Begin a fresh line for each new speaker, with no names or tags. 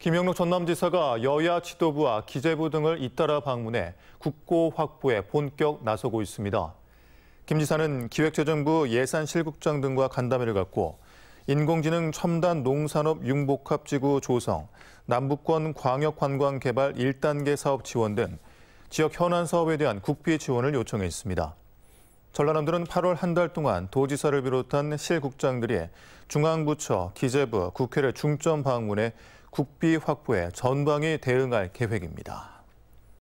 김영록 전남지사가 여야 지도부와 기재부 등을 잇따라 방문해 국고 확보에 본격 나서고 있습니다. 김 지사는 기획재정부 예산실국장 등과 간담회를 갖고 인공지능 첨단 농산업 융복합지구 조성, 남북권 광역관광 개발 1단계 사업 지원 등 지역 현안 사업에 대한 국비 지원을 요청했습니다. 전라남도는 8월 한 달 동안 도지사를 비롯한 실국장들이 중앙부처, 기재부, 국회를 중점 방문해 국비 확보에 전방위 대응할 계획입니다.